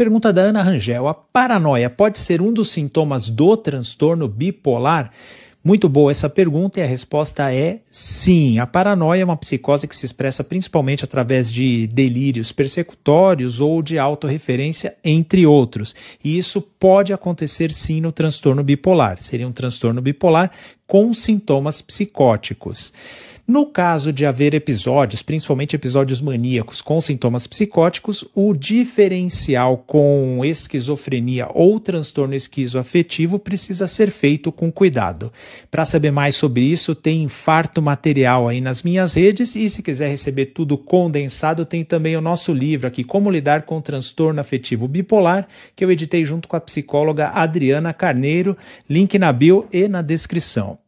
Pergunta da Ana Rangel: a paranoia pode ser um dos sintomas do transtorno bipolar? Muito boa essa pergunta e a resposta é sim. A paranoia é uma psicose que se expressa principalmente através de delírios persecutórios ou de autorreferência, entre outros. E isso pode acontecer sim no transtorno bipolar. Seria um transtorno bipolar com sintomas psicóticos. No caso de haver episódios, principalmente episódios maníacos com sintomas psicóticos, o diferencial com esquizofrenia ou transtorno esquizoafetivo precisa ser feito com cuidado. Para saber mais sobre isso, tem infarto material aí nas minhas redes e se quiser receber tudo condensado, tem também o nosso livro aqui, Como Lidar com Transtorno Afetivo Bipolar, que eu editei junto com a psicóloga Adriana Carneiro. Link na bio e na descrição.